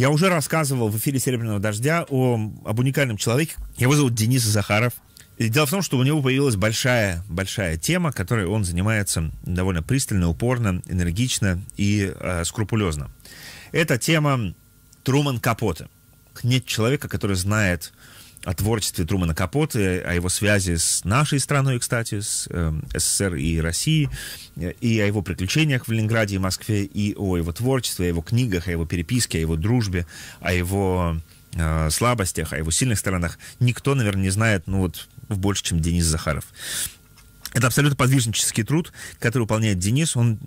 Я уже рассказывал в эфире «Серебряного дождя» о, об уникальном человеке. Его зовут Денис Захаров. И дело в том, что у него появилась большая, большая тема, которой он занимается довольно пристально, упорно, энергично и э, скрупулезно. Это тема Труман Капота. Нет человека, который знает о творчестве Трумана Капоты, о его связи с нашей страной, кстати, с э, СССР и Россией, э, и о его приключениях в Ленинграде и Москве, и о его творчестве, о его книгах, о его переписке, о его дружбе, о его э, слабостях, о его сильных сторонах. Никто, наверное, не знает, ну вот, больше, чем Денис Захаров. Это абсолютно подвижнический труд, который выполняет Денис. Он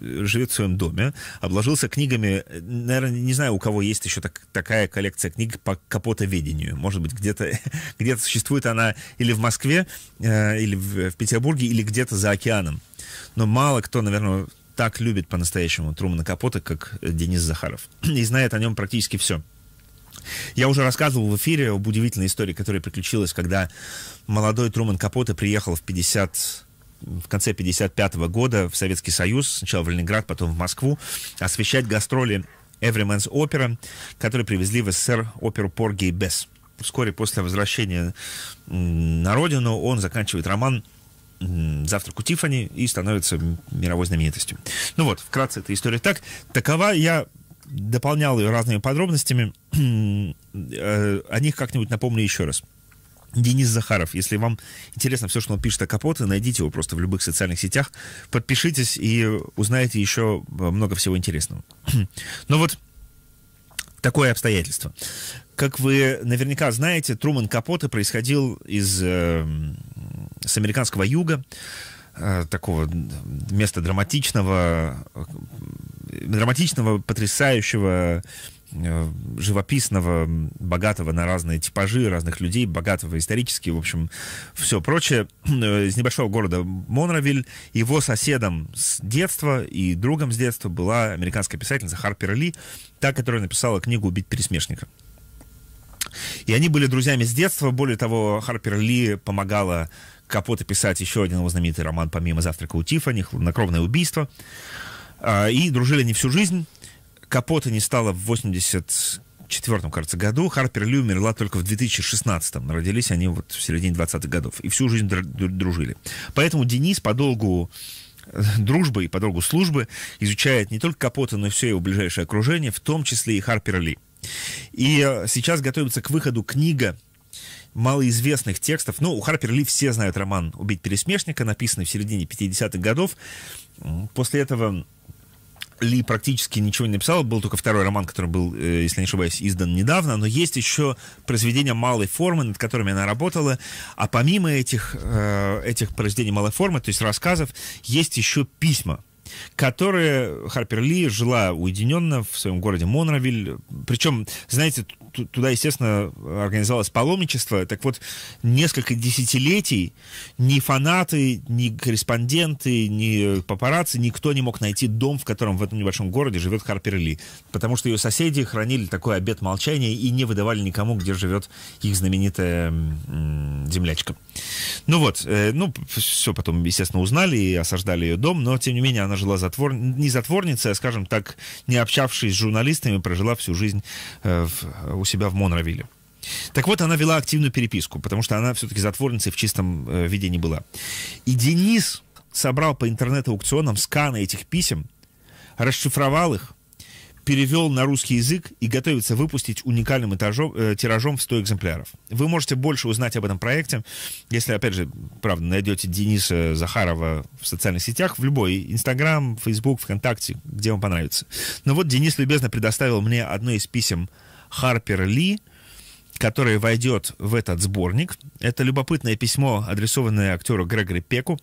э, живет в своем доме, обложился книгами. Наверное, не знаю, у кого есть еще так, такая коллекция книг по капотоведению. Может быть, где-то где существует она или в Москве, э, или в, в Петербурге, или где-то за океаном. Но мало кто, наверное, так любит по-настоящему Трумана Капота, как Денис Захаров. И знает о нем практически все. Я уже рассказывал в эфире об удивительной истории, которая приключилась, когда молодой Труман Капоте приехал в 50 в конце 55 года в Советский Союз, сначала в Ленинград, потом в Москву, освещать гастроли Everyman's Opera, которые привезли в СССР оперу Порги и Бес. Вскоре после возвращения на родину он заканчивает роман «Завтрак у Тиффани» и становится мировой знаменитостью. Ну вот, вкратце эта история так. Такова я дополнял ее разными подробностями. Э, о них как-нибудь напомню еще раз. Денис Захаров. Если вам интересно все, что он пишет о Капоте, найдите его просто в любых социальных сетях, подпишитесь и узнаете еще много всего интересного. Но вот такое обстоятельство. Как вы наверняка знаете, Труман Капоте происходил из э, с американского юга, э, такого места драматичного, э, драматичного, потрясающего э, живописного, богатого на разные типажи разных людей, богатого исторически, в общем, все прочее, э, из небольшого города Монровиль. Его соседом с детства и другом с детства была американская писательница Харпер Ли, та, которая написала книгу «Убить пересмешника». И они были друзьями с детства. Более того, Харпер Ли помогала Капоте писать еще один его знаменитый роман «Помимо завтрака у Тиффани», «Хладнокровное убийство». А, и дружили не всю жизнь. Капота не стала в 80 четвертом, кажется, году. Харпер Ли умерла только в 2016-м. Родились они вот в середине 20-х годов. И всю жизнь дружили. Поэтому Денис по долгу э, дружбы и по долгу службы изучает не только Капота, но и все его ближайшее окружение, в том числе и Харпер Ли. И э, сейчас готовится к выходу книга малоизвестных текстов. Ну, у Харпер Ли все знают роман «Убить пересмешника», написанный в середине 50-х годов. После этого ли практически ничего не написала, был только второй роман, который был, э, если не ошибаюсь, издан недавно, но есть еще произведения малой формы, над которыми она работала, а помимо этих, э, этих произведений малой формы, то есть рассказов, есть еще письма, которая Харпер Ли жила уединенно в своем городе Монровиль. Причем, знаете, туда, естественно, организовалось паломничество. Так вот, несколько десятилетий ни фанаты, ни корреспонденты, ни папарацци, никто не мог найти дом, в котором в этом небольшом городе живет Харпер Ли. Потому что ее соседи хранили такой обет молчания и не выдавали никому, где живет их знаменитая землячка. Ну вот, э, ну, все потом, естественно, узнали и осаждали ее дом, но, тем не менее, она она жила затвор... не затворницей, а, скажем так, не общавшись с журналистами, прожила всю жизнь э, в... у себя в Монровиле. Так вот, она вела активную переписку, потому что она все-таки затворницей в чистом э, виде не была. И Денис собрал по интернет-аукционам сканы этих писем, расшифровал их – перевел на русский язык и готовится выпустить уникальным этажом, э, тиражом в 100 экземпляров. Вы можете больше узнать об этом проекте, если, опять же, правда, найдете Дениса Захарова в социальных сетях, в любой, Инстаграм, Фейсбук, ВКонтакте, где вам понравится. Но вот Денис любезно предоставил мне одно из писем Харпер Ли, которое войдет в этот сборник. Это любопытное письмо, адресованное актеру Грегори Пеку,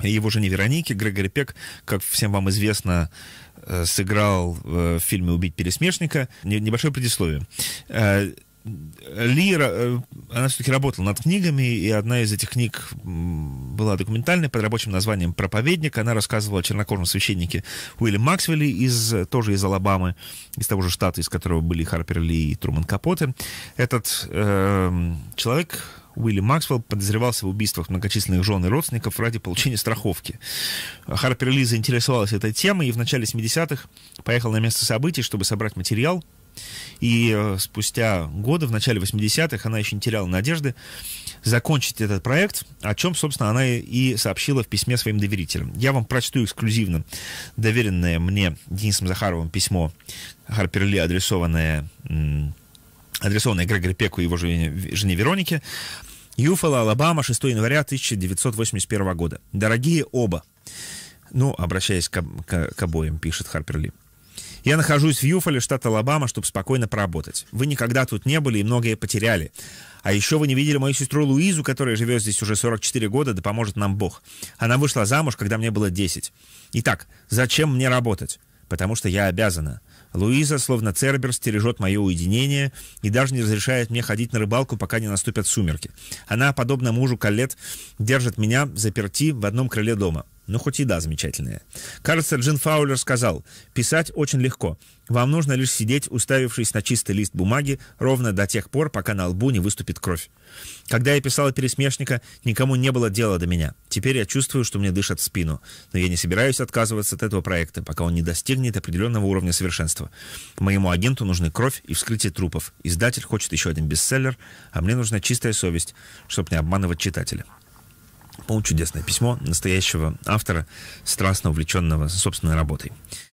его жене Веронике. Грегори Пек, как всем вам известно, Э, сыграл э, в фильме «Убить пересмешника». Небольшое предисловие. Э, Ли, она все-таки работала над книгами, и одна из этих книг была документальной под рабочим названием «Проповедник». Она рассказывала о чернокожем священнике Уилле Максвелле, из, тоже из Алабамы, из того же штата, из которого были Харпер Ли и Труман Капоте. Этот э, человек Уилли Максвелл подозревался в убийствах многочисленных жен и родственников ради получения страховки. Харпер Ли заинтересовалась этой темой и в начале 70-х поехал на место событий, чтобы собрать материал. И э, спустя годы, в начале 80-х, она еще не теряла надежды закончить этот проект, о чем, собственно, она и сообщила в письме своим доверителям. Я вам прочту эксклюзивно доверенное мне Денисом Захаровым письмо Харпер Ли, адресованное адресованная Грегори Пеку и его жене, жене Веронике. Юфала, Алабама, 6 января 1981 года. Дорогие оба. Ну, обращаясь к, к, к обоим, пишет Харпер Ли. Я нахожусь в Юфоле, штат Алабама, чтобы спокойно поработать. Вы никогда тут не были и многое потеряли. А еще вы не видели мою сестру Луизу, которая живет здесь уже 44 года, да поможет нам Бог. Она вышла замуж, когда мне было 10. Итак, зачем мне работать? потому что я обязана. Луиза, словно Цербер, стережет мое уединение и даже не разрешает мне ходить на рыбалку, пока не наступят сумерки. Она, подобно мужу Калет, держит меня заперти в одном крыле дома но ну, хоть еда замечательная. Кажется, Джин Фаулер сказал, писать очень легко. Вам нужно лишь сидеть, уставившись на чистый лист бумаги, ровно до тех пор, пока на лбу не выступит кровь. Когда я писала «Пересмешника», никому не было дела до меня. Теперь я чувствую, что мне дышат в спину. Но я не собираюсь отказываться от этого проекта, пока он не достигнет определенного уровня совершенства. Моему агенту нужны кровь и вскрытие трупов. Издатель хочет еще один бестселлер, а мне нужна чистая совесть, чтобы не обманывать читателя получу чудесное письмо настоящего автора, страстно увлеченного собственной работой.